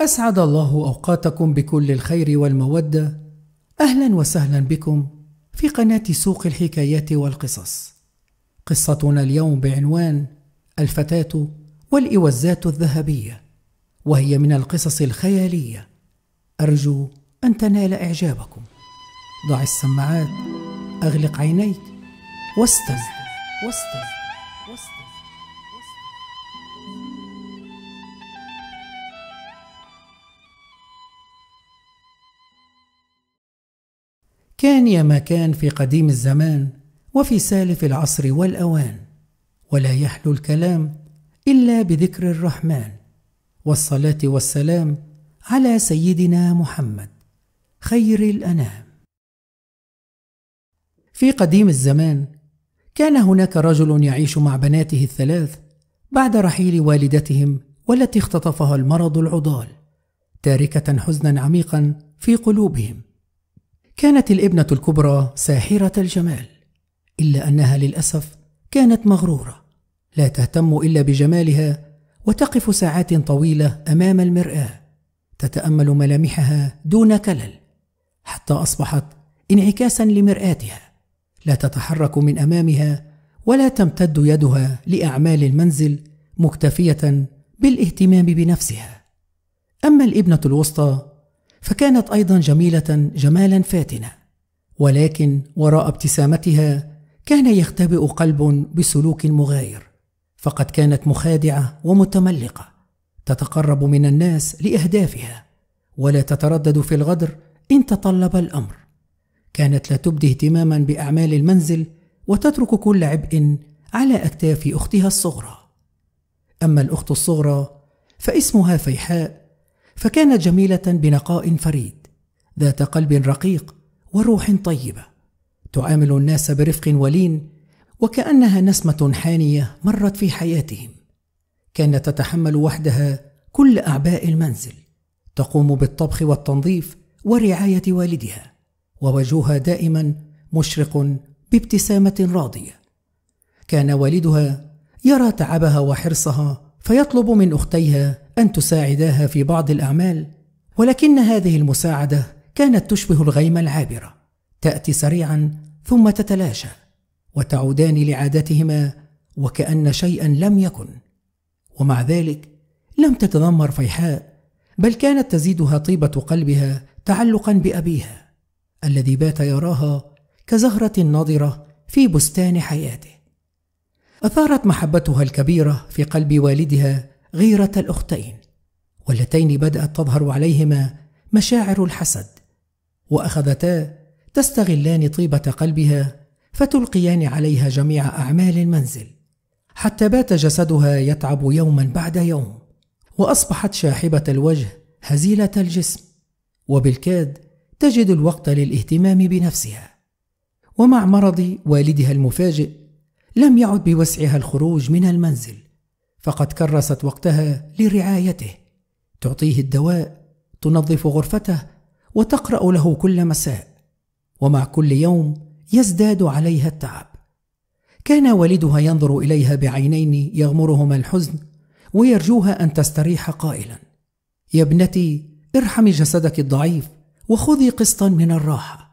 أسعد الله أوقاتكم بكل الخير والمودة أهلا وسهلا بكم في قناة سوق الحكايات والقصص قصتنا اليوم بعنوان الفتاة والإوزات الذهبية وهي من القصص الخيالية أرجو أن تنال إعجابكم ضع السماعات أغلق عينيك واستمع واستمع كان يا ما كان في قديم الزمان وفي سالف العصر والأوان ولا يحلو الكلام إلا بذكر الرحمن والصلاة والسلام على سيدنا محمد خير الأنام في قديم الزمان كان هناك رجل يعيش مع بناته الثلاث بعد رحيل والدتهم والتي اختطفها المرض العضال تاركة حزنا عميقا في قلوبهم كانت الابنة الكبرى ساحرة الجمال إلا أنها للأسف كانت مغرورة لا تهتم إلا بجمالها وتقف ساعات طويلة أمام المرآة تتأمل ملامحها دون كلل حتى أصبحت انعكاسا لمرآتها لا تتحرك من أمامها ولا تمتد يدها لأعمال المنزل مكتفية بالاهتمام بنفسها أما الابنة الوسطى فكانت ايضا جميله جمالا فاتنا ولكن وراء ابتسامتها كان يختبئ قلب بسلوك مغاير فقد كانت مخادعه ومتملقه تتقرب من الناس لاهدافها ولا تتردد في الغدر ان تطلب الامر كانت لا تبدي اهتماما باعمال المنزل وتترك كل عبء على اكتاف اختها الصغرى اما الاخت الصغرى فاسمها فيحاء فكانت جميلة بنقاء فريد ذات قلب رقيق وروح طيبة تعامل الناس برفق ولين وكأنها نسمة حانية مرت في حياتهم كانت تتحمل وحدها كل أعباء المنزل تقوم بالطبخ والتنظيف ورعاية والدها ووجهها دائما مشرق بابتسامة راضية كان والدها يرى تعبها وحرصها فيطلب من أختيها أن تساعداها في بعض الأعمال ولكن هذه المساعدة كانت تشبه الغيمة العابرة تأتي سريعا ثم تتلاشى وتعودان لعادتهما وكأن شيئا لم يكن ومع ذلك لم تتذمر فيحاء بل كانت تزيدها طيبة قلبها تعلقا بأبيها الذي بات يراها كزهرة ناضرة في بستان حياته أثارت محبتها الكبيرة في قلب والدها غيرة الأختين واللتين بدأت تظهر عليهما مشاعر الحسد وأخذتا تستغلان طيبة قلبها فتلقيان عليها جميع أعمال المنزل حتى بات جسدها يتعب يوما بعد يوم وأصبحت شاحبة الوجه هزيلة الجسم وبالكاد تجد الوقت للاهتمام بنفسها ومع مرض والدها المفاجئ لم يعد بوسعها الخروج من المنزل فقد كرست وقتها لرعايته تعطيه الدواء تنظف غرفته وتقرا له كل مساء ومع كل يوم يزداد عليها التعب كان والدها ينظر اليها بعينين يغمرهما الحزن ويرجوها ان تستريح قائلا يا ابنتي ارحمي جسدك الضعيف وخذي قسطا من الراحه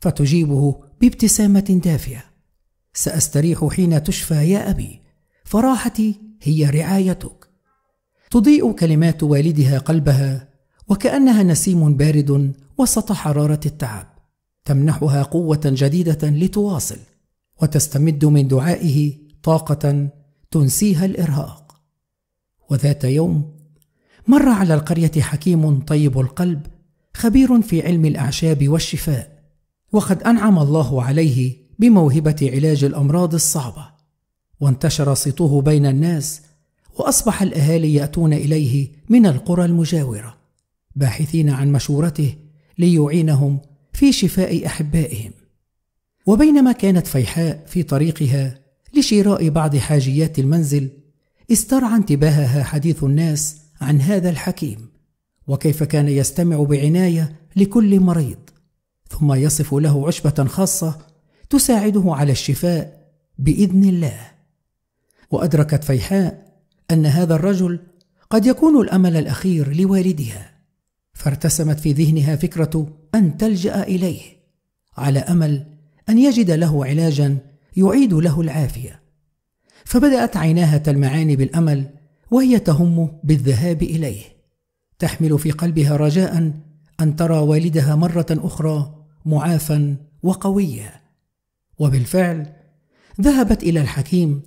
فتجيبه بابتسامه دافئه ساستريح حين تشفى يا ابي فراحتي هي رعايتك تضيء كلمات والدها قلبها وكانها نسيم بارد وسط حراره التعب تمنحها قوه جديده لتواصل وتستمد من دعائه طاقه تنسيها الارهاق وذات يوم مر على القريه حكيم طيب القلب خبير في علم الاعشاب والشفاء وقد انعم الله عليه بموهبه علاج الامراض الصعبه وانتشر صيته بين الناس واصبح الاهالي ياتون اليه من القرى المجاوره باحثين عن مشورته ليعينهم في شفاء احبائهم وبينما كانت فيحاء في طريقها لشراء بعض حاجيات المنزل استرعى انتباهها حديث الناس عن هذا الحكيم وكيف كان يستمع بعنايه لكل مريض ثم يصف له عشبه خاصه تساعده على الشفاء باذن الله وأدركت فيحاء أن هذا الرجل قد يكون الأمل الأخير لوالدها فارتسمت في ذهنها فكرة أن تلجأ إليه على أمل أن يجد له علاجا يعيد له العافية فبدأت عيناها تلمعان بالأمل وهي تهم بالذهاب إليه تحمل في قلبها رجاء أن ترى والدها مرة أخرى معافا وقويا وبالفعل ذهبت إلى الحكيم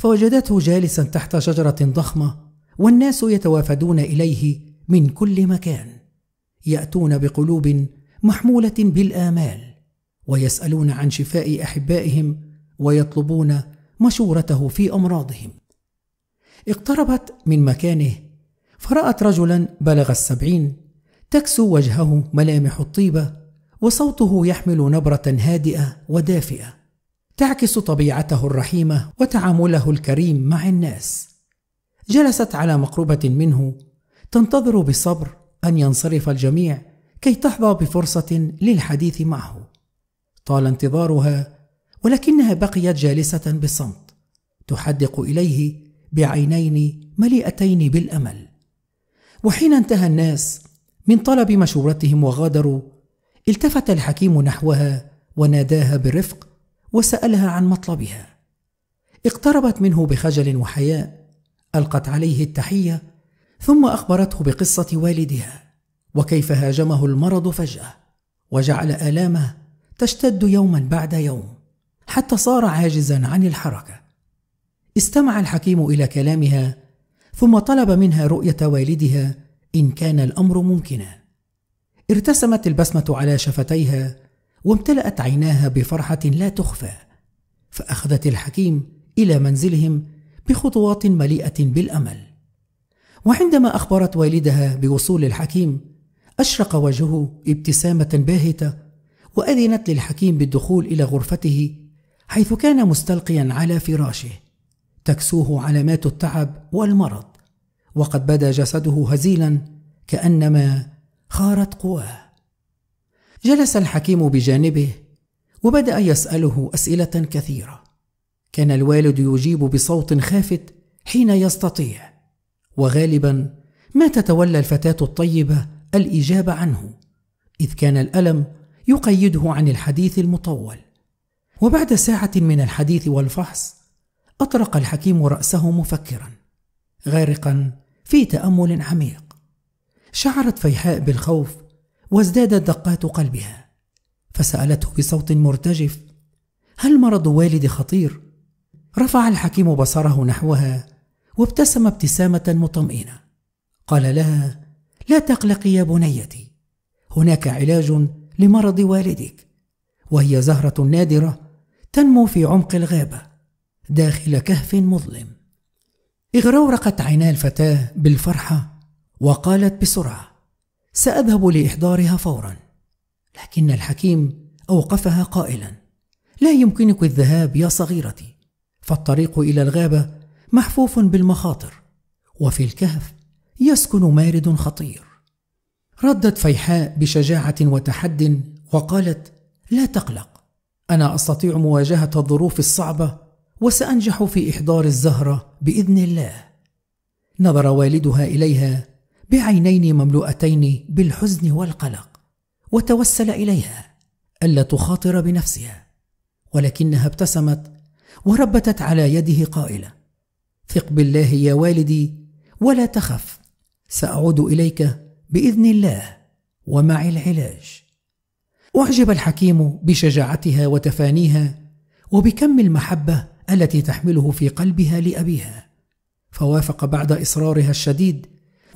فوجدته جالسا تحت شجرة ضخمة والناس يتوافدون إليه من كل مكان يأتون بقلوب محمولة بالآمال ويسألون عن شفاء أحبائهم ويطلبون مشورته في أمراضهم اقتربت من مكانه فرأت رجلا بلغ السبعين تكسو وجهه ملامح الطيبة وصوته يحمل نبرة هادئة ودافئة تعكس طبيعته الرحيمه وتعامله الكريم مع الناس جلست على مقربه منه تنتظر بصبر ان ينصرف الجميع كي تحظى بفرصه للحديث معه طال انتظارها ولكنها بقيت جالسه بصمت تحدق اليه بعينين مليئتين بالامل وحين انتهى الناس من طلب مشورتهم وغادروا التفت الحكيم نحوها وناداها برفق وسالها عن مطلبها اقتربت منه بخجل وحياء القت عليه التحيه ثم اخبرته بقصه والدها وكيف هاجمه المرض فجاه وجعل الامه تشتد يوما بعد يوم حتى صار عاجزا عن الحركه استمع الحكيم الى كلامها ثم طلب منها رؤيه والدها ان كان الامر ممكنا ارتسمت البسمه على شفتيها وامتلأت عيناها بفرحة لا تخفى فأخذت الحكيم إلى منزلهم بخطوات مليئة بالأمل وعندما أخبرت والدها بوصول الحكيم أشرق وجهه ابتسامة باهتة وأذنت للحكيم بالدخول إلى غرفته حيث كان مستلقيا على فراشه تكسوه علامات التعب والمرض وقد بدا جسده هزيلا كأنما خارت قواه جلس الحكيم بجانبه وبدا يساله اسئله كثيره كان الوالد يجيب بصوت خافت حين يستطيع وغالبا ما تتولى الفتاه الطيبه الاجابه عنه اذ كان الالم يقيده عن الحديث المطول وبعد ساعه من الحديث والفحص اطرق الحكيم راسه مفكرا غارقا في تامل عميق شعرت فيحاء بالخوف وازدادت دقات قلبها فسالته بصوت مرتجف هل مرض والدي خطير رفع الحكيم بصره نحوها وابتسم ابتسامه مطمئنه قال لها لا تقلقي يا بنيتي هناك علاج لمرض والدك وهي زهره نادره تنمو في عمق الغابه داخل كهف مظلم اغرورقت عينا الفتاه بالفرحه وقالت بسرعه ساذهب لاحضارها فورا لكن الحكيم اوقفها قائلا لا يمكنك الذهاب يا صغيرتي فالطريق الى الغابه محفوف بالمخاطر وفي الكهف يسكن مارد خطير ردت فيحاء بشجاعه وتحد وقالت لا تقلق انا استطيع مواجهه الظروف الصعبه وسانجح في احضار الزهره باذن الله نظر والدها اليها بعينين مملوءتين بالحزن والقلق وتوسل اليها الا تخاطر بنفسها ولكنها ابتسمت وربتت على يده قائله ثق بالله يا والدي ولا تخف ساعود اليك باذن الله ومع العلاج اعجب الحكيم بشجاعتها وتفانيها وبكم المحبه التي تحمله في قلبها لابيها فوافق بعد اصرارها الشديد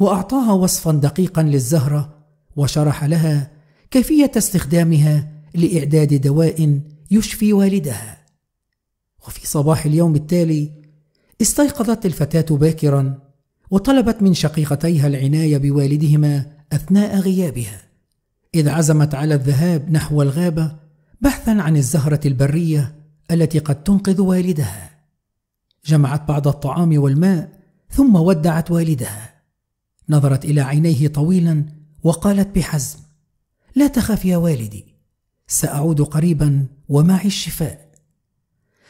واعطاها وصفا دقيقا للزهره وشرح لها كيفيه استخدامها لاعداد دواء يشفي والدها وفي صباح اليوم التالي استيقظت الفتاه باكرا وطلبت من شقيقتيها العنايه بوالدهما اثناء غيابها اذ عزمت على الذهاب نحو الغابه بحثا عن الزهره البريه التي قد تنقذ والدها جمعت بعض الطعام والماء ثم ودعت والدها نظرت إلى عينيه طويلا وقالت بحزم لا تخف يا والدي سأعود قريبا ومعي الشفاء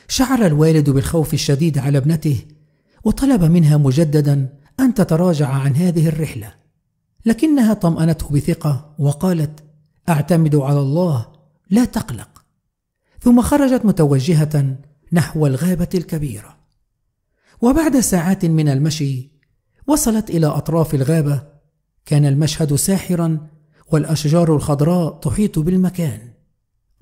شعر الوالد بالخوف الشديد على ابنته وطلب منها مجددا أن تتراجع عن هذه الرحلة لكنها طمأنته بثقة وقالت أعتمد على الله لا تقلق ثم خرجت متوجهة نحو الغابة الكبيرة وبعد ساعات من المشي وصلت إلى أطراف الغابة كان المشهد ساحرا والأشجار الخضراء تحيط بالمكان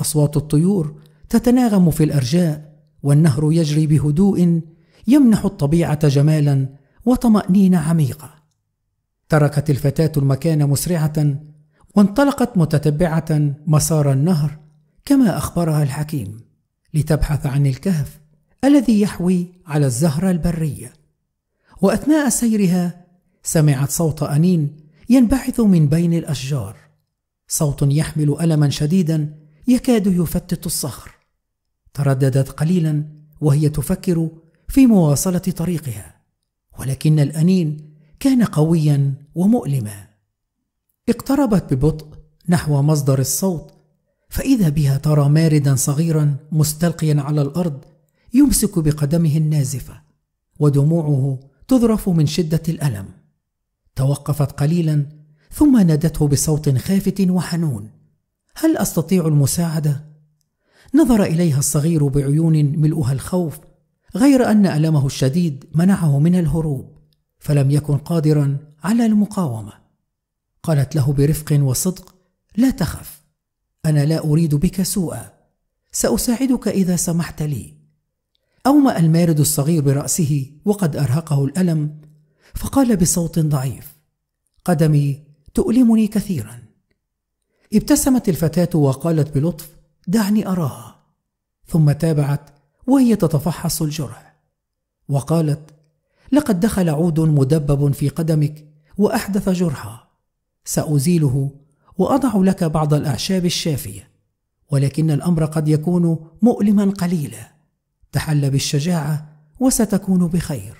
أصوات الطيور تتناغم في الأرجاء والنهر يجري بهدوء يمنح الطبيعة جمالا وطمأنينة عميقة تركت الفتاة المكان مسرعة وانطلقت متتبعة مسار النهر كما أخبرها الحكيم لتبحث عن الكهف الذي يحوي على الزهرة البرية وأثناء سيرها سمعت صوت أنين ينبعث من بين الأشجار صوت يحمل ألما شديدا يكاد يفتت الصخر ترددت قليلا وهي تفكر في مواصلة طريقها ولكن الأنين كان قويا ومؤلما اقتربت ببطء نحو مصدر الصوت فإذا بها ترى ماردا صغيرا مستلقيا على الأرض يمسك بقدمه النازفة ودموعه تذرف من شدة الألم توقفت قليلا ثم نادته بصوت خافت وحنون هل أستطيع المساعدة؟ نظر إليها الصغير بعيون ملؤها الخوف غير أن ألمه الشديد منعه من الهروب فلم يكن قادرا على المقاومة قالت له برفق وصدق لا تخف أنا لا أريد بك سوءا سأساعدك إذا سمحت لي أومأ المارد الصغير برأسه وقد أرهقه الألم فقال بصوت ضعيف قدمي تؤلمني كثيرا ابتسمت الفتاة وقالت بلطف دعني أراها ثم تابعت وهي تتفحص الجرح وقالت لقد دخل عود مدبب في قدمك وأحدث جرحا سأزيله وأضع لك بعض الأعشاب الشافية ولكن الأمر قد يكون مؤلما قليلا تحل بالشجاعة وستكون بخير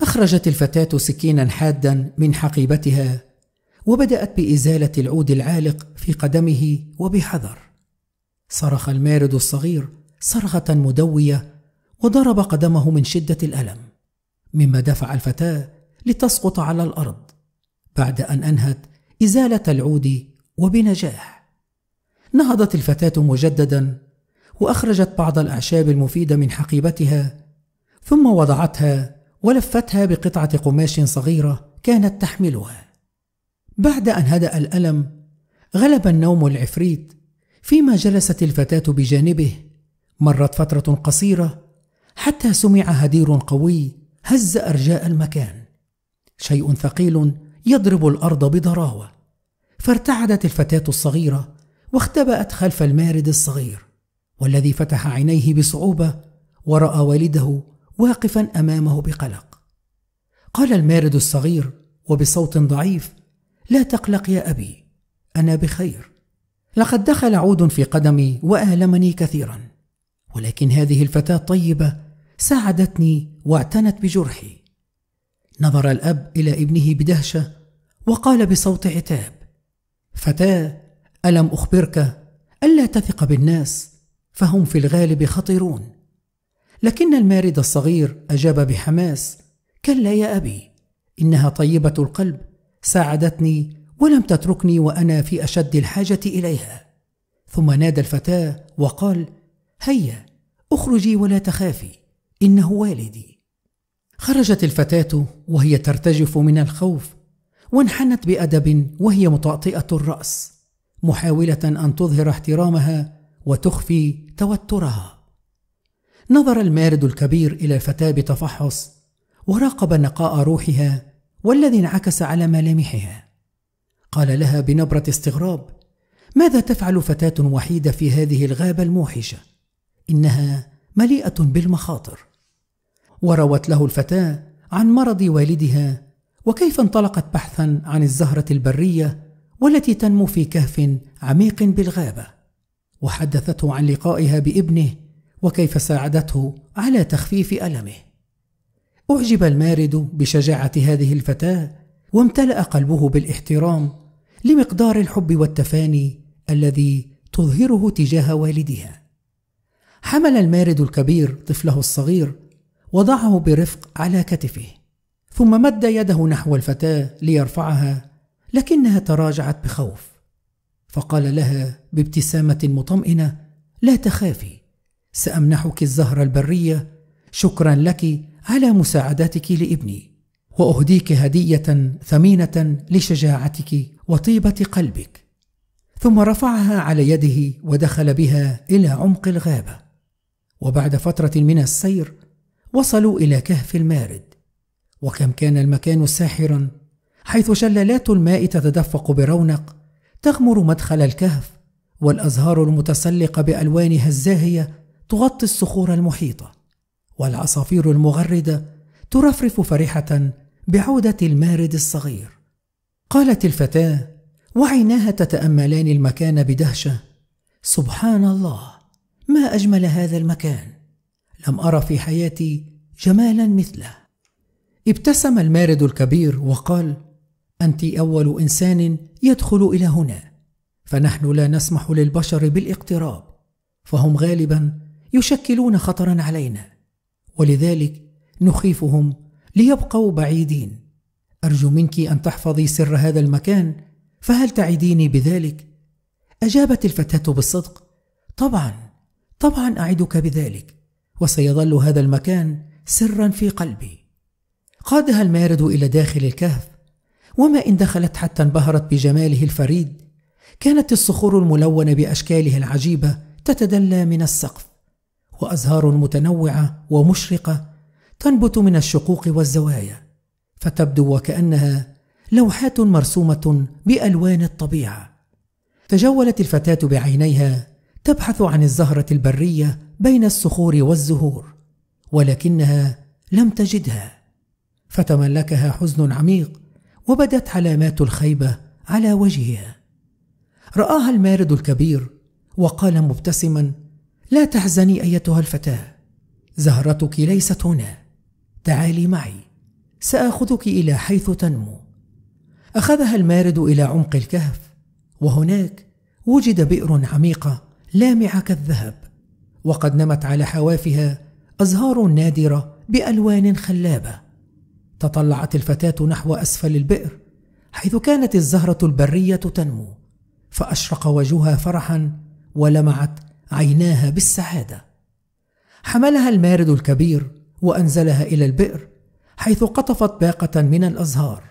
أخرجت الفتاة سكينا حادا من حقيبتها وبدأت بإزالة العود العالق في قدمه وبحذر صرخ المارد الصغير صرخة مدوية وضرب قدمه من شدة الألم مما دفع الفتاة لتسقط على الأرض بعد أن أنهت إزالة العود وبنجاح نهضت الفتاة مجددا وأخرجت بعض الأعشاب المفيدة من حقيبتها ثم وضعتها ولفتها بقطعة قماش صغيرة كانت تحملها بعد أن هدأ الألم غلب النوم العفريت فيما جلست الفتاة بجانبه مرت فترة قصيرة حتى سمع هدير قوي هز أرجاء المكان شيء ثقيل يضرب الأرض بضراوة فارتعدت الفتاة الصغيرة واختبأت خلف المارد الصغير والذي فتح عينيه بصعوبه وراى والده واقفا امامه بقلق قال المارد الصغير وبصوت ضعيف لا تقلق يا ابي انا بخير لقد دخل عود في قدمي والمني كثيرا ولكن هذه الفتاه الطيبه ساعدتني واعتنت بجرحي نظر الاب الى ابنه بدهشه وقال بصوت عتاب فتاه الم اخبرك الا تثق بالناس فهم في الغالب خطرون لكن المارد الصغير أجاب بحماس كلا يا أبي إنها طيبة القلب ساعدتني ولم تتركني وأنا في أشد الحاجة إليها ثم نادى الفتاة وقال هيا اخرجي ولا تخافي إنه والدي خرجت الفتاة وهي ترتجف من الخوف وانحنت بأدب وهي مطاطئه الرأس محاولة أن تظهر احترامها وتخفي توترها نظر المارد الكبير إلى الفتاة بتفحص وراقب نقاء روحها والذي انعكس على ملامحها قال لها بنبرة استغراب ماذا تفعل فتاة وحيدة في هذه الغابة الموحشة؟ إنها مليئة بالمخاطر وروت له الفتاة عن مرض والدها وكيف انطلقت بحثا عن الزهرة البرية والتي تنمو في كهف عميق بالغابه وحدثته عن لقائها بابنه وكيف ساعدته على تخفيف ألمه أعجب المارد بشجاعة هذه الفتاة وامتلأ قلبه بالاحترام لمقدار الحب والتفاني الذي تظهره تجاه والدها حمل المارد الكبير طفله الصغير وضعه برفق على كتفه ثم مد يده نحو الفتاة ليرفعها لكنها تراجعت بخوف فقال لها بابتسامة مطمئنة لا تخافي سأمنحك الزهرة البرية شكرا لك على مساعدتك لابني وأهديك هدية ثمينة لشجاعتك وطيبة قلبك ثم رفعها على يده ودخل بها إلى عمق الغابة وبعد فترة من السير وصلوا إلى كهف المارد وكم كان المكان ساحرا حيث شلالات الماء تتدفق برونق تغمر مدخل الكهف والأزهار المتسلقة بألوانها الزاهية تغطي الصخور المحيطة والعصافير المغردة ترفرف فرحة بعودة المارد الصغير قالت الفتاة وعيناها تتأملان المكان بدهشة سبحان الله ما أجمل هذا المكان لم أرى في حياتي جمالا مثله ابتسم المارد الكبير وقال انت اول انسان يدخل الى هنا فنحن لا نسمح للبشر بالاقتراب فهم غالبا يشكلون خطرا علينا ولذلك نخيفهم ليبقوا بعيدين ارجو منك ان تحفظي سر هذا المكان فهل تعديني بذلك اجابت الفتاه بالصدق طبعا طبعا اعدك بذلك وسيظل هذا المكان سرا في قلبي قادها المارد الى داخل الكهف وما إن دخلت حتى انبهرت بجماله الفريد كانت الصخور الملونة بأشكاله العجيبة تتدلى من السقف وأزهار متنوعة ومشرقة تنبت من الشقوق والزوايا فتبدو وكأنها لوحات مرسومة بألوان الطبيعة تجولت الفتاة بعينيها تبحث عن الزهرة البرية بين الصخور والزهور ولكنها لم تجدها فتملكها حزن عميق وبدت علامات الخيبة على وجهها رآها المارد الكبير وقال مبتسما لا تحزني أيتها الفتاة زهرتك ليست هنا تعالي معي سآخذك إلى حيث تنمو أخذها المارد إلى عمق الكهف وهناك وجد بئر عميقة لامعة كالذهب وقد نمت على حوافها أزهار نادرة بألوان خلابة تطلعت الفتاة نحو أسفل البئر حيث كانت الزهرة البرية تنمو فأشرق وجهها فرحا ولمعت عيناها بالسعادة حملها المارد الكبير وأنزلها إلى البئر حيث قطفت باقة من الأزهار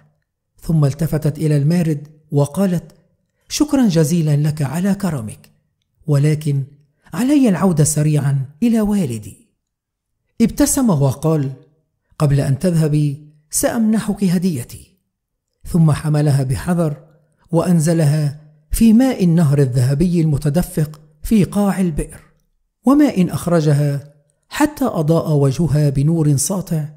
ثم التفتت إلى المارد وقالت شكرا جزيلا لك على كرمك ولكن علي العودة سريعا إلى والدي ابتسم وقال قبل أن تذهبي سامنحك هديتي ثم حملها بحذر وانزلها في ماء النهر الذهبي المتدفق في قاع البئر وما ان اخرجها حتى اضاء وجهها بنور ساطع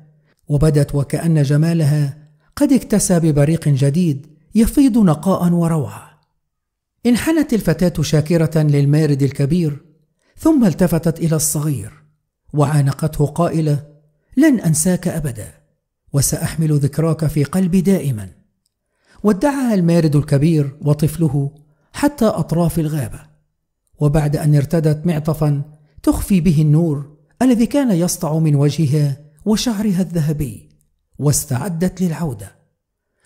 وبدت وكان جمالها قد اكتسى ببريق جديد يفيض نقاء وروعه انحنت الفتاه شاكره للمارد الكبير ثم التفتت الى الصغير وعانقته قائله لن انساك ابدا وسأحمل ذكراك في قلبي دائما ودعها المارد الكبير وطفله حتى أطراف الغابة وبعد أن ارتدت معطفا تخفي به النور الذي كان يسطع من وجهها وشعرها الذهبي واستعدت للعودة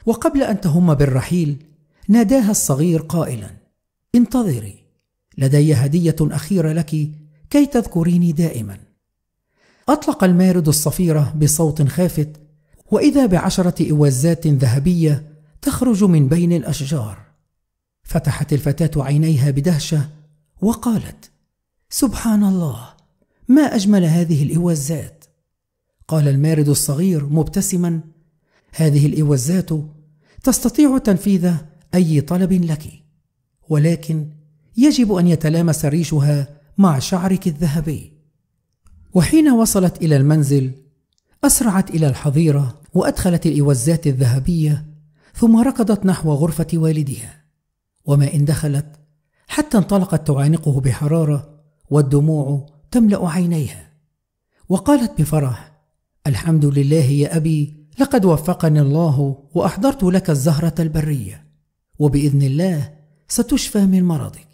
وقبل أن تهم بالرحيل ناداها الصغير قائلا انتظري لدي هدية أخيرة لك كي تذكريني دائما أطلق المارد الصفيرة بصوت خافت واذا بعشره اوازات ذهبيه تخرج من بين الاشجار فتحت الفتاه عينيها بدهشه وقالت سبحان الله ما اجمل هذه الاوازات قال المارد الصغير مبتسما هذه الاوازات تستطيع تنفيذ اي طلب لك ولكن يجب ان يتلامس ريشها مع شعرك الذهبي وحين وصلت الى المنزل أسرعت إلى الحظيرة وأدخلت الإوزات الذهبية ثم ركضت نحو غرفة والدها وما إن دخلت حتى انطلقت تعانقه بحرارة والدموع تملأ عينيها وقالت بفرح الحمد لله يا أبي لقد وفقني الله وأحضرت لك الزهرة البرية وبإذن الله ستشفى من مرضك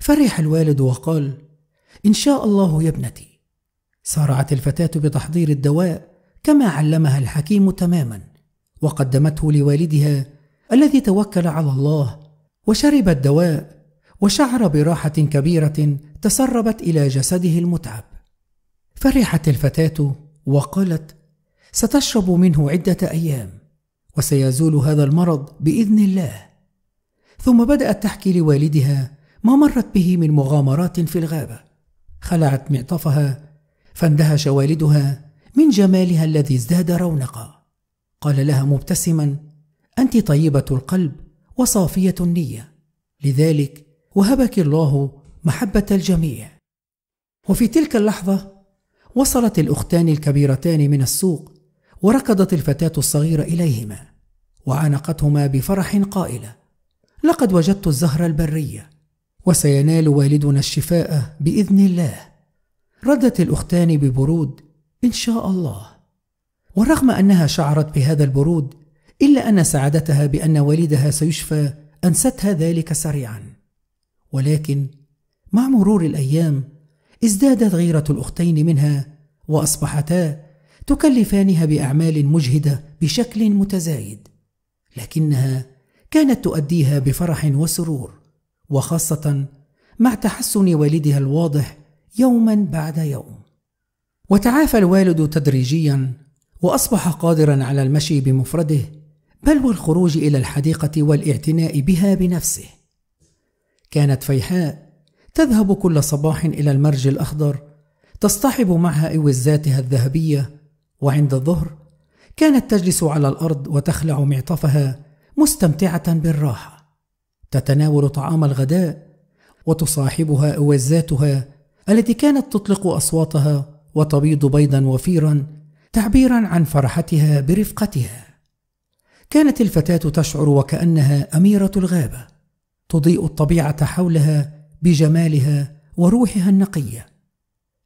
فرح الوالد وقال إن شاء الله يا ابنتي سارعت الفتاة بتحضير الدواء كما علمها الحكيم تماما وقدمته لوالدها الذي توكل على الله وشرب الدواء وشعر براحة كبيرة تسربت إلى جسده المتعب فرحت الفتاة وقالت ستشرب منه عدة أيام وسيزول هذا المرض بإذن الله ثم بدأت تحكي لوالدها ما مرت به من مغامرات في الغابة خلعت معطفها فاندهش والدها من جمالها الذي ازداد رونقا قال لها مبتسما انت طيبه القلب وصافيه النيه لذلك وهبك الله محبه الجميع وفي تلك اللحظه وصلت الاختان الكبيرتان من السوق وركضت الفتاه الصغيره اليهما وعانقتهما بفرح قائله لقد وجدت الزهره البريه وسينال والدنا الشفاء باذن الله ردت الأختان ببرود إن شاء الله ورغم أنها شعرت بهذا البرود إلا أن سعادتها بأن والدها سيشفى أنستها ذلك سريعا ولكن مع مرور الأيام ازدادت غيرة الأختين منها وأصبحتا تكلفانها بأعمال مجهدة بشكل متزايد لكنها كانت تؤديها بفرح وسرور وخاصة مع تحسن والدها الواضح يوما بعد يوم وتعافى الوالد تدريجيا واصبح قادرا على المشي بمفرده بل والخروج الى الحديقه والاعتناء بها بنفسه كانت فيحاء تذهب كل صباح الى المرج الاخضر تصطحب معها اوزاتها الذهبيه وعند الظهر كانت تجلس على الارض وتخلع معطفها مستمتعه بالراحه تتناول طعام الغداء وتصاحبها اوزاتها التي كانت تطلق اصواتها وتبيض بيضا وفيرا تعبيرا عن فرحتها برفقتها كانت الفتاه تشعر وكانها اميره الغابه تضيء الطبيعه حولها بجمالها وروحها النقيه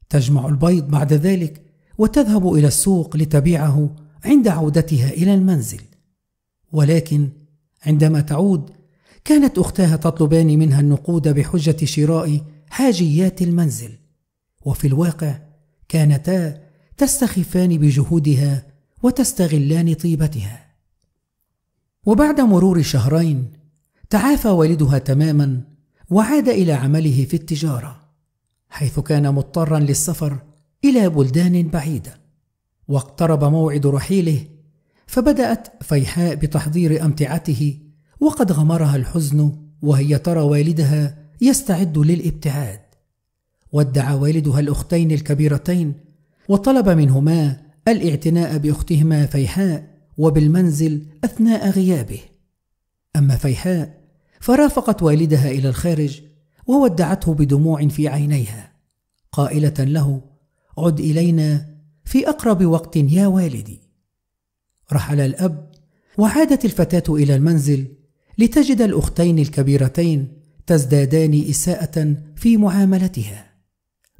تجمع البيض بعد ذلك وتذهب الى السوق لتبيعه عند عودتها الى المنزل ولكن عندما تعود كانت اختها تطلبان منها النقود بحجه شراء حاجيات المنزل وفي الواقع كانتا تستخفان بجهودها وتستغلان طيبتها وبعد مرور شهرين تعافى والدها تماما وعاد الى عمله في التجاره حيث كان مضطرا للسفر الى بلدان بعيده واقترب موعد رحيله فبدات فيحاء بتحضير امتعته وقد غمرها الحزن وهي ترى والدها يستعد للابتعاد ودع والدها الأختين الكبيرتين وطلب منهما الاعتناء بأختهما فيحاء وبالمنزل أثناء غيابه أما فيحاء فرافقت والدها إلى الخارج وودعته بدموع في عينيها قائلة له عد إلينا في أقرب وقت يا والدي رحل الأب وعادت الفتاة إلى المنزل لتجد الأختين الكبيرتين تزدادان إساءة في معاملتها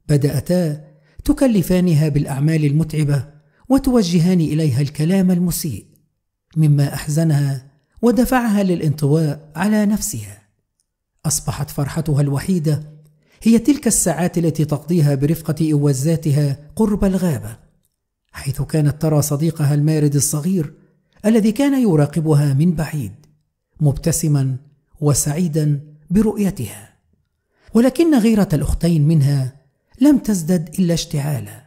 بدأتا تكلفانها بالأعمال المتعبة وتوجهان إليها الكلام المسيء مما أحزنها ودفعها للانطواء على نفسها أصبحت فرحتها الوحيدة هي تلك الساعات التي تقضيها برفقة إوزاتها قرب الغابة حيث كانت ترى صديقها المارد الصغير الذي كان يراقبها من بعيد مبتسما وسعيدا برؤيتها ولكن غيرة الأختين منها لم تزدد إلا اشتعالا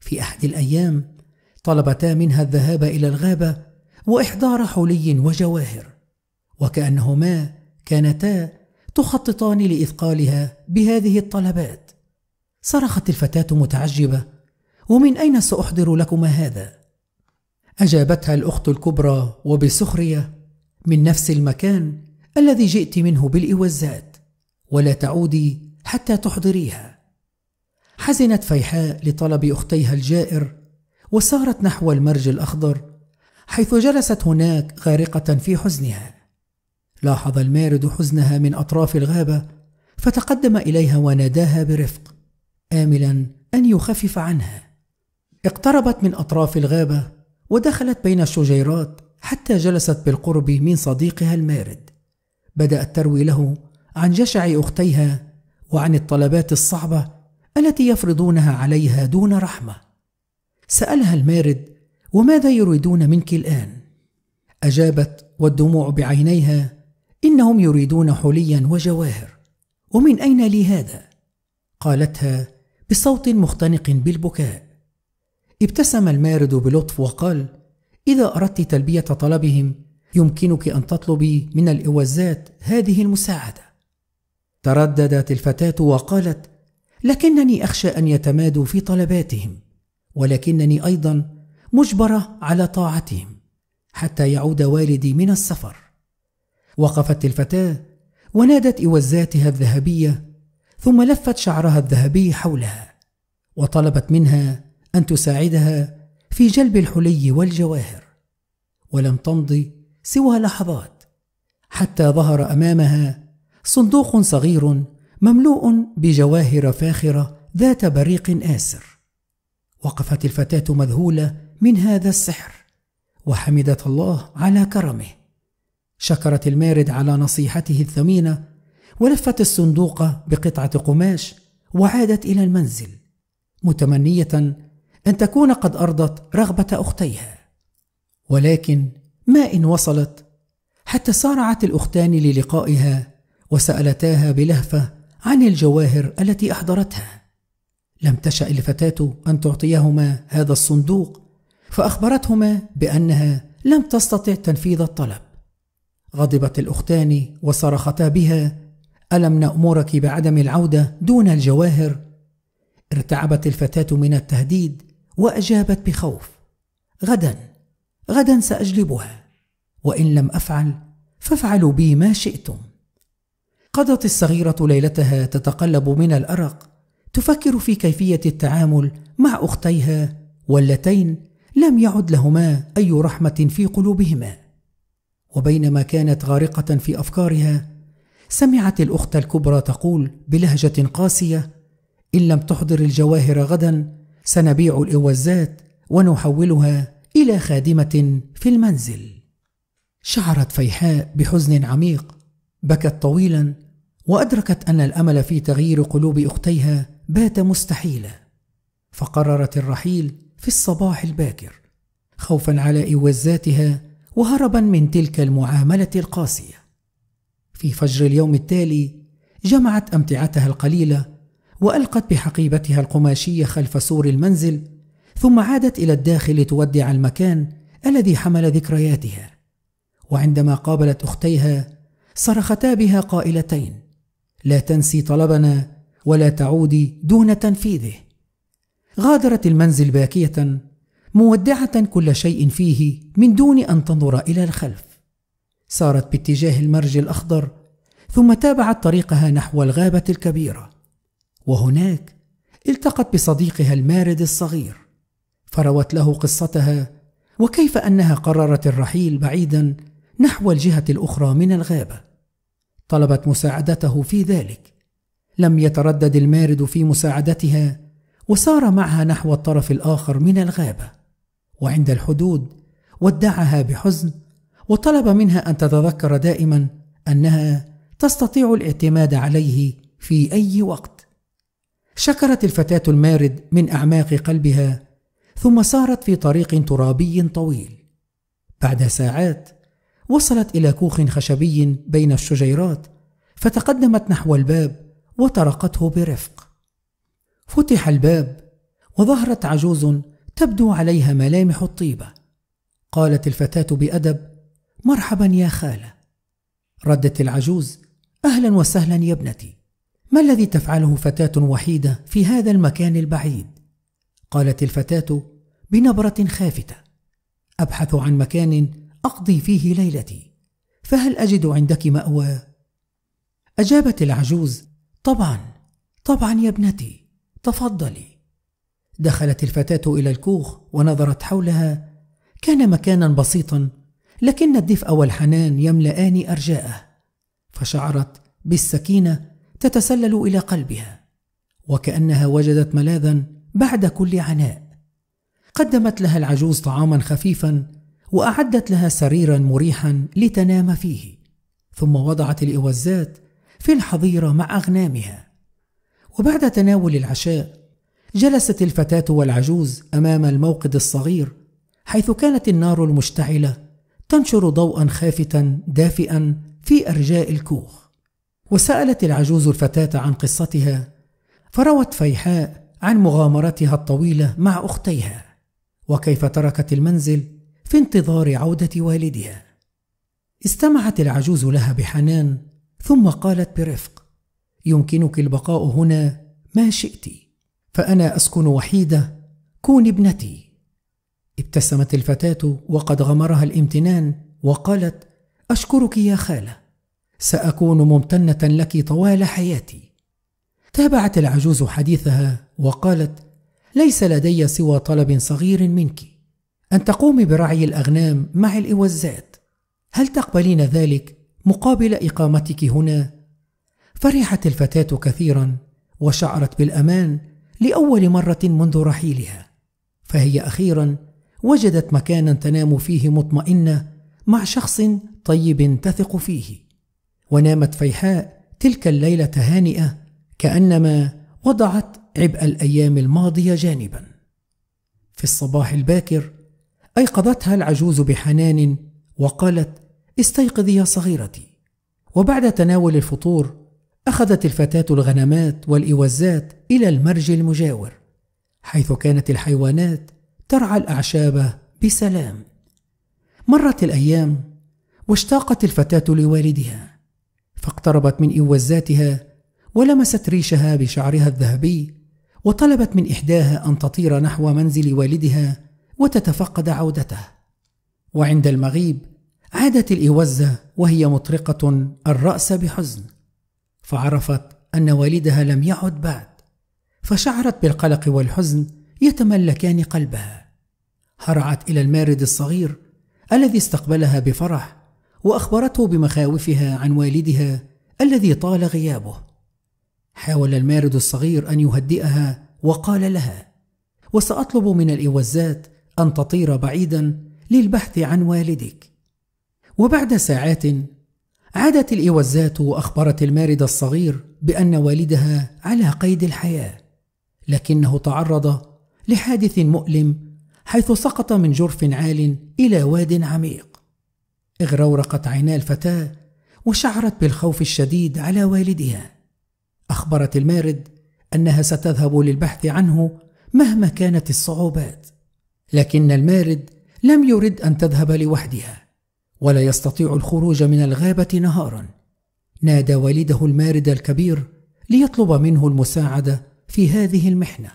في أحد الأيام طلبتا منها الذهاب إلى الغابة وإحضار حلي وجواهر وكأنهما كانتا تخططان لإثقالها بهذه الطلبات صرخت الفتاة متعجبة ومن أين سأحضر لكما هذا؟ أجابتها الأخت الكبرى وبسخرية من نفس المكان الذي جئت منه بالإوزات ولا تعودي حتى تحضريها حزنت فيحاء لطلب أختيها الجائر وسارت نحو المرج الأخضر حيث جلست هناك غارقة في حزنها لاحظ المارد حزنها من أطراف الغابة فتقدم إليها وناداها برفق آملا أن يخفف عنها اقتربت من أطراف الغابة ودخلت بين الشجيرات حتى جلست بالقرب من صديقها المارد بدأت تروي له عن جشع أختيها وعن الطلبات الصعبة التي يفرضونها عليها دون رحمة سألها المارد وماذا يريدون منك الآن؟ أجابت والدموع بعينيها إنهم يريدون حليا وجواهر ومن أين لي هذا؟ قالتها بصوت مختنق بالبكاء ابتسم المارد بلطف وقال إذا أردت تلبية طلبهم يمكنك أن تطلبي من الاوزات هذه المساعدة ترددت الفتاة وقالت لكنني أخشى أن يتمادوا في طلباتهم ولكنني أيضا مجبرة على طاعتهم حتى يعود والدي من السفر وقفت الفتاة ونادت إوزاتها الذهبية ثم لفت شعرها الذهبي حولها وطلبت منها أن تساعدها في جلب الحلي والجواهر ولم تمض سوى لحظات حتى ظهر امامها صندوق صغير مملوء بجواهر فاخره ذات بريق آسر وقفت الفتاة مذهولة من هذا السحر وحمدت الله على كرمه شكرت المارد على نصيحته الثمينة ولفت الصندوق بقطعة قماش وعادت إلى المنزل متمنية أن تكون قد أرضت رغبة أختيها ولكن ما إن وصلت حتى سارعت الأختان للقائها وسألتاها بلهفة عن الجواهر التي أحضرتها لم تشأ الفتاة أن تعطيهما هذا الصندوق فأخبرتهما بأنها لم تستطع تنفيذ الطلب غضبت الأختان وصرختا بها ألم نأمرك بعدم العودة دون الجواهر؟ ارتعبت الفتاة من التهديد وأجابت بخوف غدا غدا ساجلبها وان لم افعل فافعلوا بي ما شئتم قضت الصغيره ليلتها تتقلب من الارق تفكر في كيفيه التعامل مع اختيها واللتين لم يعد لهما اي رحمه في قلوبهما وبينما كانت غارقه في افكارها سمعت الاخت الكبرى تقول بلهجه قاسيه ان لم تحضر الجواهر غدا سنبيع الاوزات ونحولها إلى خادمة في المنزل شعرت فيحاء بحزن عميق بكت طويلا وأدركت أن الأمل في تغيير قلوب أختيها بات مستحيلا فقررت الرحيل في الصباح الباكر خوفا على اوزاتها وهربا من تلك المعاملة القاسية في فجر اليوم التالي جمعت أمتعتها القليلة وألقت بحقيبتها القماشية خلف سور المنزل ثم عادت إلى الداخل لتودع المكان الذي حمل ذكرياتها وعندما قابلت أختيها صرختا بها قائلتين لا تنسي طلبنا ولا تعودي دون تنفيذه غادرت المنزل باكية مودعة كل شيء فيه من دون أن تنظر إلى الخلف سارت باتجاه المرج الأخضر ثم تابعت طريقها نحو الغابة الكبيرة وهناك التقت بصديقها المارد الصغير فروت له قصتها وكيف انها قررت الرحيل بعيدا نحو الجهه الاخرى من الغابه طلبت مساعدته في ذلك لم يتردد المارد في مساعدتها وسار معها نحو الطرف الاخر من الغابه وعند الحدود ودعها بحزن وطلب منها ان تتذكر دائما انها تستطيع الاعتماد عليه في اي وقت شكرت الفتاه المارد من اعماق قلبها ثم سارت في طريق ترابي طويل بعد ساعات وصلت الى كوخ خشبي بين الشجيرات فتقدمت نحو الباب وطرقته برفق فتح الباب وظهرت عجوز تبدو عليها ملامح الطيبه قالت الفتاه بادب مرحبا يا خاله ردت العجوز اهلا وسهلا يا ابنتي ما الذي تفعله فتاه وحيده في هذا المكان البعيد قالت الفتاة بنبرة خافتة أبحث عن مكان أقضي فيه ليلتي فهل أجد عندك مأوى؟ أجابت العجوز طبعا طبعا يا ابنتي تفضلي دخلت الفتاة إلى الكوخ ونظرت حولها كان مكانا بسيطا لكن الدفء والحنان يملآن أرجاءه فشعرت بالسكينة تتسلل إلى قلبها وكأنها وجدت ملاذا بعد كل عناء قدمت لها العجوز طعاما خفيفا واعدت لها سريرا مريحا لتنام فيه ثم وضعت الاوزات في الحظيره مع اغنامها وبعد تناول العشاء جلست الفتاه والعجوز امام الموقد الصغير حيث كانت النار المشتعله تنشر ضوءا خافتا دافئا في ارجاء الكوخ وسالت العجوز الفتاه عن قصتها فروت فيحاء عن مغامرتها الطويلة مع أختيها وكيف تركت المنزل في انتظار عودة والدها استمعت العجوز لها بحنان ثم قالت برفق يمكنك البقاء هنا ما شئت فأنا أسكن وحيدة كون ابنتي ابتسمت الفتاة وقد غمرها الامتنان وقالت أشكرك يا خالة سأكون ممتنة لك طوال حياتي تابعت العجوز حديثها وقالت ليس لدي سوى طلب صغير منك أن تقومي برعي الأغنام مع الإوزات هل تقبلين ذلك مقابل إقامتك هنا؟ فرحت الفتاة كثيرا وشعرت بالأمان لأول مرة منذ رحيلها فهي أخيرا وجدت مكانا تنام فيه مطمئنة مع شخص طيب تثق فيه ونامت فيحاء تلك الليلة هانئة كانما وضعت عبء الايام الماضيه جانبا في الصباح الباكر ايقظتها العجوز بحنان وقالت استيقظي يا صغيرتي وبعد تناول الفطور اخذت الفتاه الغنمات والاوزات الى المرج المجاور حيث كانت الحيوانات ترعى الاعشاب بسلام مرت الايام واشتاقت الفتاه لوالدها فاقتربت من اوزاتها ولمست ريشها بشعرها الذهبي وطلبت من إحداها أن تطير نحو منزل والدها وتتفقد عودته وعند المغيب عادت الإوزة وهي مطرقة الرأس بحزن فعرفت أن والدها لم يعد بعد فشعرت بالقلق والحزن يتملكان قلبها هرعت إلى المارد الصغير الذي استقبلها بفرح وأخبرته بمخاوفها عن والدها الذي طال غيابه حاول المارد الصغير أن يهدئها وقال لها وسأطلب من الإوزات أن تطير بعيدا للبحث عن والدك وبعد ساعات عادت الإوزات وأخبرت المارد الصغير بأن والدها على قيد الحياة لكنه تعرض لحادث مؤلم حيث سقط من جرف عال إلى واد عميق اغرورقت عينا الفتاة وشعرت بالخوف الشديد على والدها أخبرت المارد أنها ستذهب للبحث عنه مهما كانت الصعوبات لكن المارد لم يرد أن تذهب لوحدها ولا يستطيع الخروج من الغابة نهارا نادى والده المارد الكبير ليطلب منه المساعدة في هذه المحنة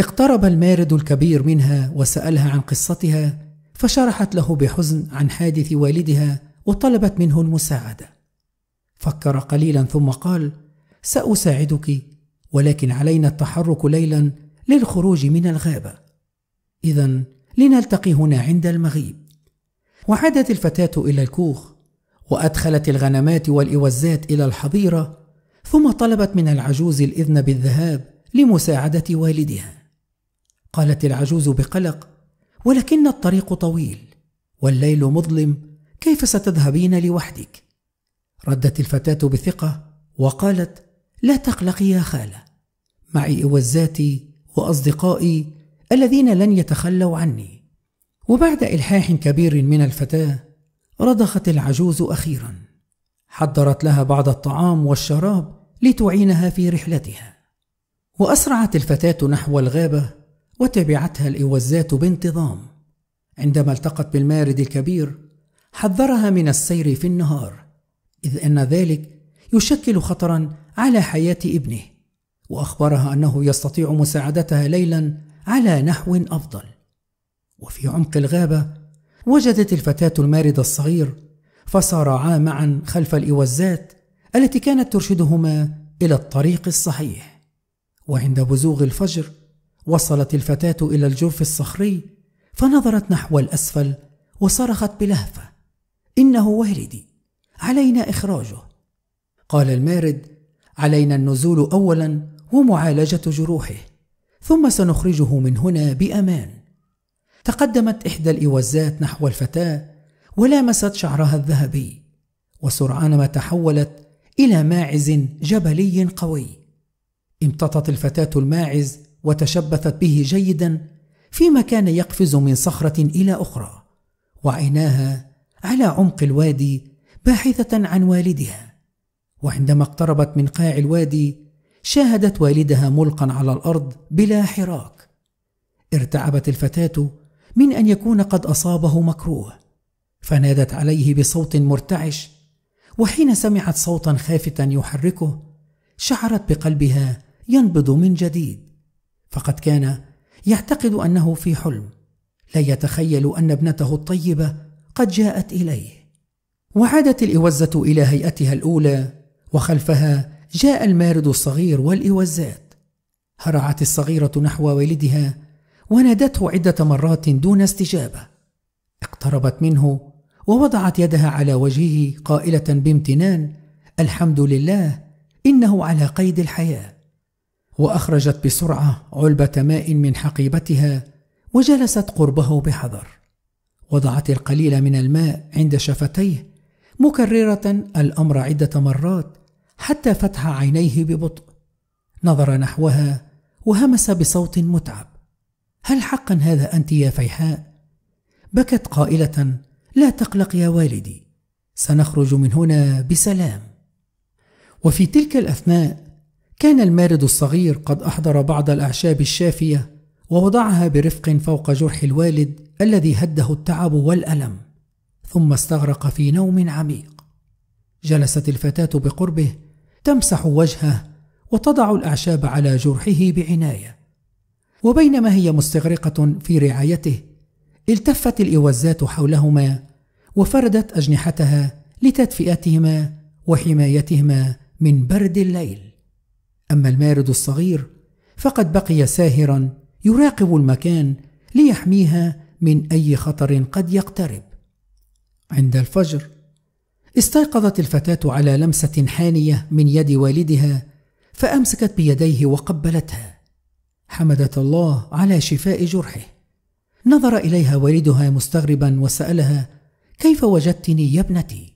اقترب المارد الكبير منها وسألها عن قصتها فشرحت له بحزن عن حادث والدها وطلبت منه المساعدة فكر قليلا ثم قال سأساعدك ولكن علينا التحرك ليلا للخروج من الغابة إذا لنلتقي هنا عند المغيب وعادت الفتاة إلى الكوخ وأدخلت الغنمات والإوزات إلى الحظيرة ثم طلبت من العجوز الإذن بالذهاب لمساعدة والدها قالت العجوز بقلق ولكن الطريق طويل والليل مظلم كيف ستذهبين لوحدك ردت الفتاة بثقة وقالت لا تقلقي يا خالة معي إوزاتي وأصدقائي الذين لن يتخلوا عني وبعد إلحاح كبير من الفتاة رضخت العجوز أخيرا حضرت لها بعض الطعام والشراب لتعينها في رحلتها وأسرعت الفتاة نحو الغابة وتبعتها الإوزات بانتظام عندما التقت بالمارد الكبير حذرها من السير في النهار إذ أن ذلك يشكل خطرا على حياة ابنه وأخبرها أنه يستطيع مساعدتها ليلا على نحو أفضل وفي عمق الغابة وجدت الفتاة المارد الصغير فسارعا معا خلف الإوزات التي كانت ترشدهما إلى الطريق الصحيح وعند بزوغ الفجر وصلت الفتاة إلى الجرف الصخري فنظرت نحو الأسفل وصرخت بلهفة إنه والدي علينا إخراجه قال المارد علينا النزول اولا ومعالجه جروحه ثم سنخرجه من هنا بامان تقدمت احدى الاوزات نحو الفتاه ولامست شعرها الذهبي وسرعان ما تحولت الى ماعز جبلي قوي امتطت الفتاه الماعز وتشبثت به جيدا فيما كان يقفز من صخره الى اخرى وعيناها على عمق الوادي باحثه عن والدها وعندما اقتربت من قاع الوادي شاهدت والدها ملقا على الارض بلا حراك ارتعبت الفتاه من ان يكون قد اصابه مكروه فنادت عليه بصوت مرتعش وحين سمعت صوتا خافتا يحركه شعرت بقلبها ينبض من جديد فقد كان يعتقد انه في حلم لا يتخيل ان ابنته الطيبه قد جاءت اليه وعادت الاوزه الى هيئتها الاولى وخلفها جاء المارد الصغير والإوزات هرعت الصغيرة نحو والدها ونادته عدة مرات دون استجابة اقتربت منه ووضعت يدها على وجهه قائلة بامتنان الحمد لله إنه على قيد الحياة وأخرجت بسرعة علبة ماء من حقيبتها وجلست قربه بحذر وضعت القليل من الماء عند شفتيه مكررة الأمر عدة مرات حتى فتح عينيه ببطء نظر نحوها وهمس بصوت متعب هل حقا هذا انت يا فيحاء بكت قائله لا تقلق يا والدي سنخرج من هنا بسلام وفي تلك الاثناء كان المارد الصغير قد احضر بعض الاعشاب الشافيه ووضعها برفق فوق جرح الوالد الذي هده التعب والالم ثم استغرق في نوم عميق جلست الفتاه بقربه تمسح وجهه وتضع الاعشاب على جرحه بعنايه وبينما هي مستغرقه في رعايته التفت الاوزات حولهما وفردت اجنحتها لتدفئتهما وحمايتهما من برد الليل اما المارد الصغير فقد بقي ساهرا يراقب المكان ليحميها من اي خطر قد يقترب عند الفجر استيقظت الفتاة على لمسة حانية من يد والدها فأمسكت بيديه وقبلتها حمدت الله على شفاء جرحه نظر إليها والدها مستغربا وسألها كيف وجدتني يا ابنتي؟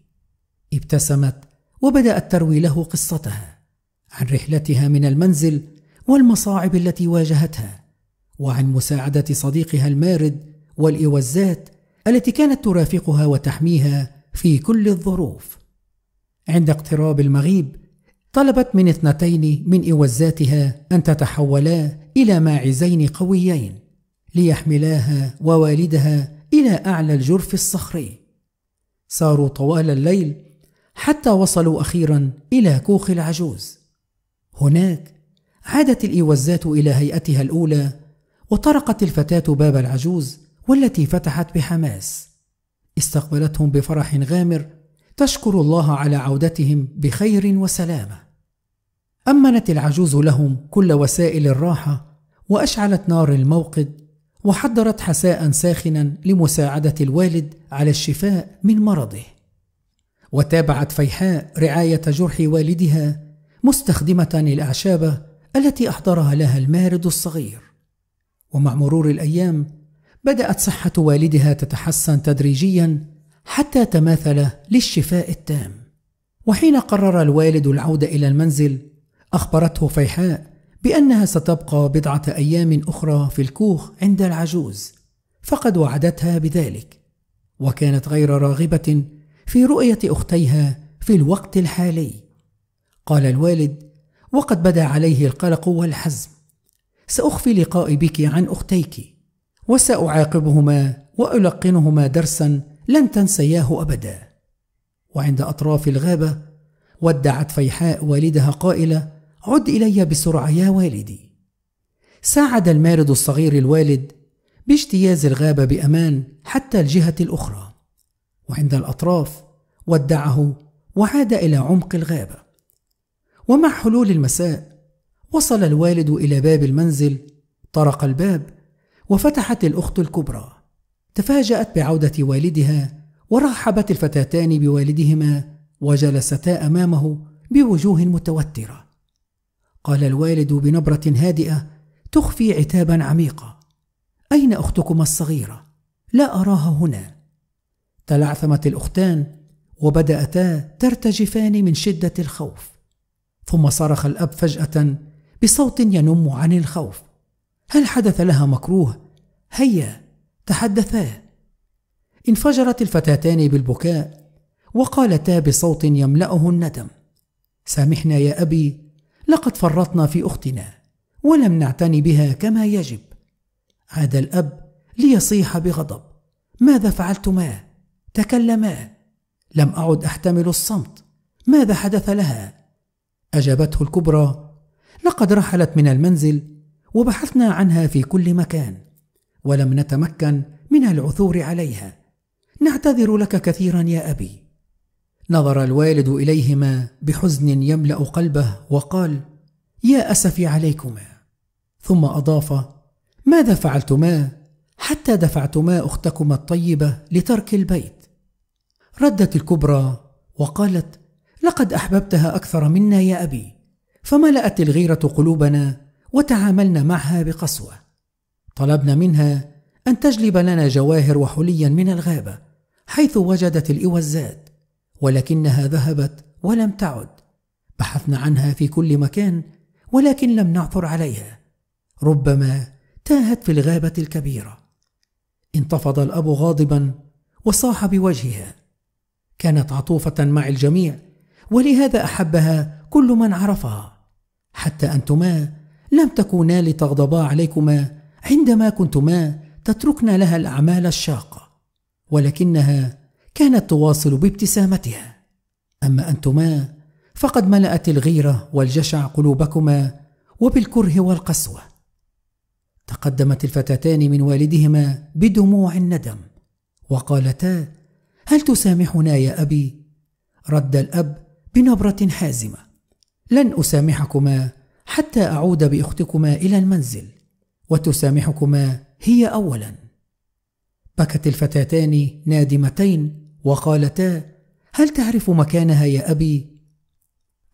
ابتسمت وبدأت تروي له قصتها عن رحلتها من المنزل والمصاعب التي واجهتها وعن مساعدة صديقها المارد والإوزات التي كانت ترافقها وتحميها في كل الظروف عند اقتراب المغيب طلبت من اثنتين من إوزاتها أن تتحولا إلى ماعزين قويين ليحملاها ووالدها إلى أعلى الجرف الصخري ساروا طوال الليل حتى وصلوا أخيرا إلى كوخ العجوز هناك عادت الإوزات إلى هيئتها الأولى وطرقت الفتاة باب العجوز والتي فتحت بحماس استقبلتهم بفرح غامر تشكر الله على عودتهم بخير وسلامه امنت العجوز لهم كل وسائل الراحه واشعلت نار الموقد وحضرت حساء ساخنا لمساعده الوالد على الشفاء من مرضه وتابعت فيحاء رعايه جرح والدها مستخدمه الاعشاب التي احضرها لها المارد الصغير ومع مرور الايام بدأت صحة والدها تتحسن تدريجيا حتى تماثل للشفاء التام وحين قرر الوالد العودة إلى المنزل أخبرته فيحاء بأنها ستبقى بضعة أيام أخرى في الكوخ عند العجوز فقد وعدتها بذلك وكانت غير راغبة في رؤية أختيها في الوقت الحالي قال الوالد وقد بدا عليه القلق والحزم سأخفي لقائي بك عن أختيك وسأعاقبهما وألقنهما درسا لن تنسياه أبدا وعند أطراف الغابة ودعت فيحاء والدها قائلة عد إلي بسرعة يا والدي ساعد المارد الصغير الوالد باجتياز الغابة بأمان حتى الجهة الأخرى وعند الأطراف ودعه وعاد إلى عمق الغابة ومع حلول المساء وصل الوالد إلى باب المنزل طرق الباب وفتحت الأخت الكبرى تفاجأت بعودة والدها ورحبت الفتاتان بوالدهما وجلستا أمامه بوجوه متوترة قال الوالد بنبرة هادئة تخفي عتابا عميقا أين أختكما الصغيرة؟ لا أراها هنا تلعثمت الأختان وبدأتا ترتجفان من شدة الخوف ثم صرخ الأب فجأة بصوت ينم عن الخوف هل حدث لها مكروه هيا تحدثا انفجرت الفتاتان بالبكاء وقالتا بصوت يملاه الندم سامحنا يا ابي لقد فرطنا في اختنا ولم نعتني بها كما يجب عاد الاب ليصيح بغضب ماذا فعلتما تكلما لم اعد احتمل الصمت ماذا حدث لها اجابته الكبرى لقد رحلت من المنزل وبحثنا عنها في كل مكان ولم نتمكن من العثور عليها نعتذر لك كثيرا يا ابي نظر الوالد اليهما بحزن يملا قلبه وقال يا اسفي عليكما ثم اضاف ماذا فعلتما حتى دفعتما اختكما الطيبه لترك البيت ردت الكبرى وقالت لقد احببتها اكثر منا يا ابي فملات الغيره قلوبنا وتعاملنا معها بقسوه طلبنا منها ان تجلب لنا جواهر وحليا من الغابه حيث وجدت الاوزات ولكنها ذهبت ولم تعد بحثنا عنها في كل مكان ولكن لم نعثر عليها ربما تاهت في الغابه الكبيره انتفض الاب غاضبا وصاح بوجهها كانت عطوفه مع الجميع ولهذا احبها كل من عرفها حتى انتما لم تكونا لتغضبا عليكما عندما كنتما تتركنا لها الأعمال الشاقة ولكنها كانت تواصل بابتسامتها أما أنتما فقد ملأت الغيرة والجشع قلوبكما وبالكره والقسوة تقدمت الفتاتان من والدهما بدموع الندم وقالتا هل تسامحنا يا أبي؟ رد الأب بنبرة حازمة لن أسامحكما حتى أعود بأختكما إلى المنزل وتسامحكما هي أولا بكت الفتاتان نادمتين وقالتا هل تعرف مكانها يا أبي؟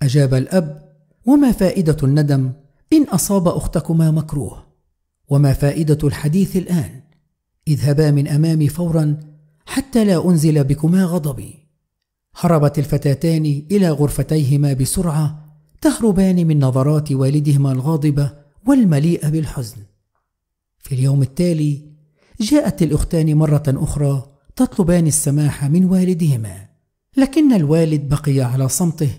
أجاب الأب وما فائدة الندم إن أصاب أختكما مكروه وما فائدة الحديث الآن اذهبا من أمامي فورا حتى لا أنزل بكما غضبي هربت الفتاتان إلى غرفتيهما بسرعة تهربان من نظرات والدهما الغاضبة والمليئة بالحزن في اليوم التالي جاءت الأختان مرة أخرى تطلبان السماح من والدهما لكن الوالد بقي على صمته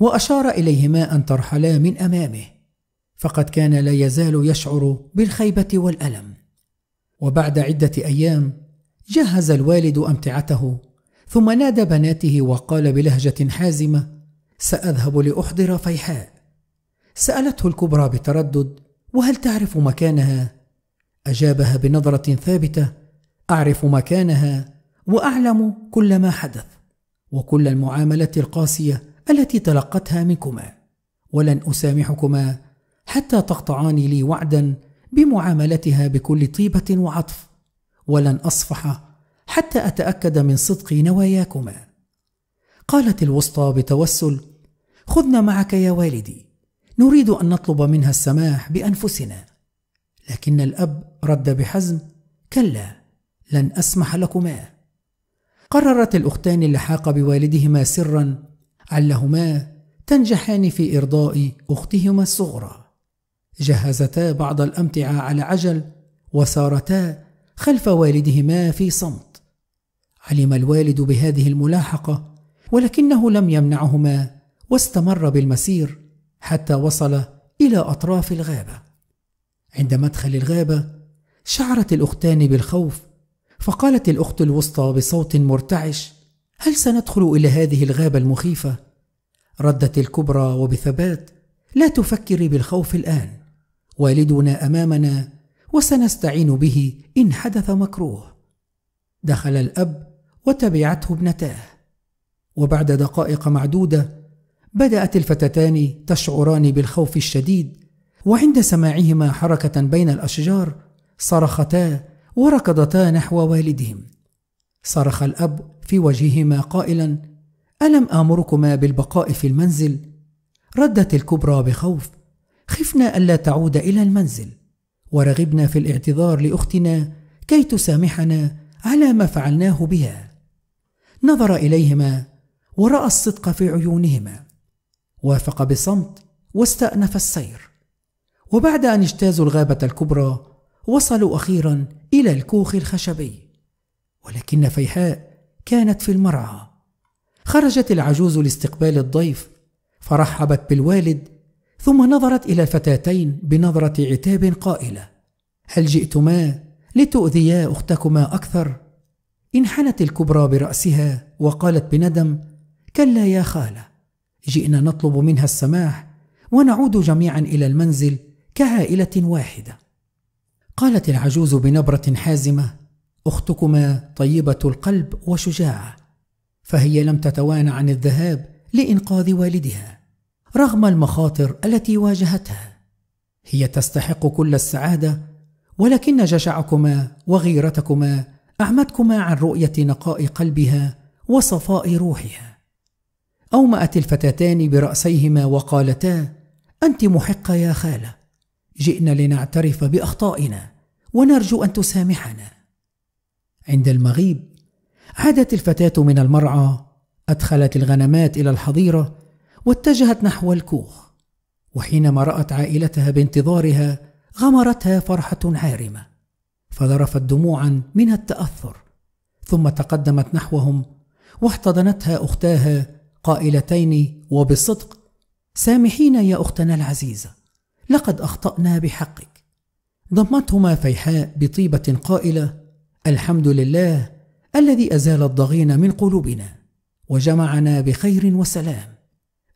وأشار إليهما أن ترحلا من أمامه فقد كان لا يزال يشعر بالخيبة والألم وبعد عدة أيام جهز الوالد أمتعته ثم نادى بناته وقال بلهجة حازمة سأذهب لأحضر فيحاء سألته الكبرى بتردد وهل تعرف مكانها؟ أجابها بنظرة ثابتة أعرف مكانها وأعلم كل ما حدث وكل المعاملة القاسية التي تلقتها منكما ولن أسامحكما حتى تقطعاني لي وعدا بمعاملتها بكل طيبة وعطف ولن أصفح حتى أتأكد من صدق نواياكما قالت الوسطى بتوسل خذنا معك يا والدي نريد ان نطلب منها السماح بانفسنا لكن الاب رد بحزم كلا لن اسمح لكما قررت الاختان اللحاق بوالدهما سرا علهما تنجحان في ارضاء اختهما الصغرى جهزتا بعض الامتعه على عجل وسارتا خلف والدهما في صمت علم الوالد بهذه الملاحقه ولكنه لم يمنعهما واستمر بالمسير حتى وصل إلى أطراف الغابة عند مدخل الغابة شعرت الأختان بالخوف فقالت الأخت الوسطى بصوت مرتعش هل سندخل إلى هذه الغابة المخيفة؟ ردت الكبرى وبثبات لا تفكري بالخوف الآن والدنا أمامنا وسنستعين به إن حدث مكروه دخل الأب وتبعته ابنتاه وبعد دقائق معدودة بدات الفتاتان تشعران بالخوف الشديد وعند سماعهما حركه بين الاشجار صرختا وركضتا نحو والدهم صرخ الاب في وجههما قائلا الم امركما بالبقاء في المنزل ردت الكبرى بخوف خفنا الا تعود الى المنزل ورغبنا في الاعتذار لاختنا كي تسامحنا على ما فعلناه بها نظر اليهما وراى الصدق في عيونهما وافق بصمت واستأنف السير وبعد أن اجتازوا الغابة الكبرى وصلوا أخيرا إلى الكوخ الخشبي ولكن فيحاء كانت في المرعى خرجت العجوز لاستقبال الضيف فرحبت بالوالد ثم نظرت إلى الفتاتين بنظرة عتاب قائلة هل جئتما لتؤذيا أختكما أكثر؟ انحنت الكبرى برأسها وقالت بندم كلا يا خالة جئنا نطلب منها السماح ونعود جميعا الى المنزل كعائله واحده قالت العجوز بنبره حازمه اختكما طيبه القلب وشجاعه فهي لم تتوانى عن الذهاب لانقاذ والدها رغم المخاطر التي واجهتها هي تستحق كل السعاده ولكن جشعكما وغيرتكما اعمتكما عن رؤيه نقاء قلبها وصفاء روحها أومأت الفتاتان برأسيهما وقالتا أنت محقة يا خالة جئنا لنعترف بأخطائنا ونرجو أن تسامحنا عند المغيب عادت الفتاة من المرعى أدخلت الغنمات إلى الحظيرة واتجهت نحو الكوخ وحينما رأت عائلتها بانتظارها غمرتها فرحة عارمة فذرفت دموعا من التأثر ثم تقدمت نحوهم واحتضنتها أختاها قائلتين وبصدق سامحين يا أختنا العزيزة لقد أخطأنا بحقك ضمتهما فيحاء بطيبة قائلة الحمد لله الذي أزال الضغين من قلوبنا وجمعنا بخير وسلام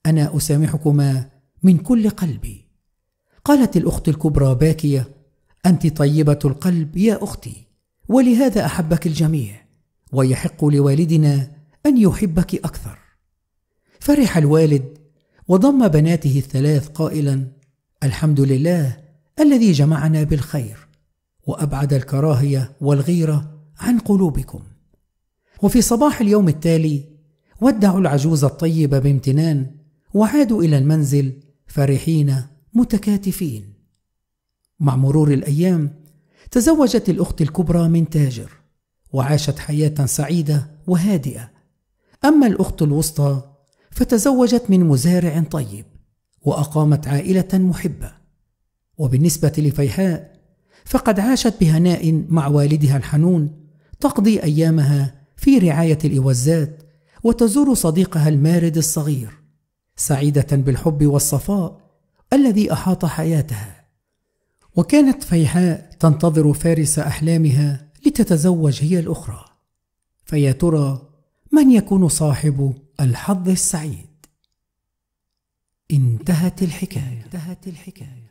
أنا أسامحكما من كل قلبي قالت الأخت الكبرى باكية أنت طيبة القلب يا أختي ولهذا أحبك الجميع ويحق لوالدنا أن يحبك أكثر فرح الوالد وضم بناته الثلاث قائلا الحمد لله الذي جمعنا بالخير وابعد الكراهيه والغيره عن قلوبكم وفي صباح اليوم التالي ودعوا العجوز الطيبه بامتنان وعادوا الى المنزل فرحين متكاتفين مع مرور الايام تزوجت الاخت الكبرى من تاجر وعاشت حياه سعيده وهادئه اما الاخت الوسطى فتزوجت من مزارع طيب وأقامت عائلة محبة وبالنسبة لفيحاء فقد عاشت بهناء مع والدها الحنون تقضي أيامها في رعاية الإوزات وتزور صديقها المارد الصغير سعيدة بالحب والصفاء الذي أحاط حياتها وكانت فيحاء تنتظر فارس أحلامها لتتزوج هي الأخرى فيا ترى من يكون صاحب الحظ السعيد انتهت الحكاية انتهت الحكاية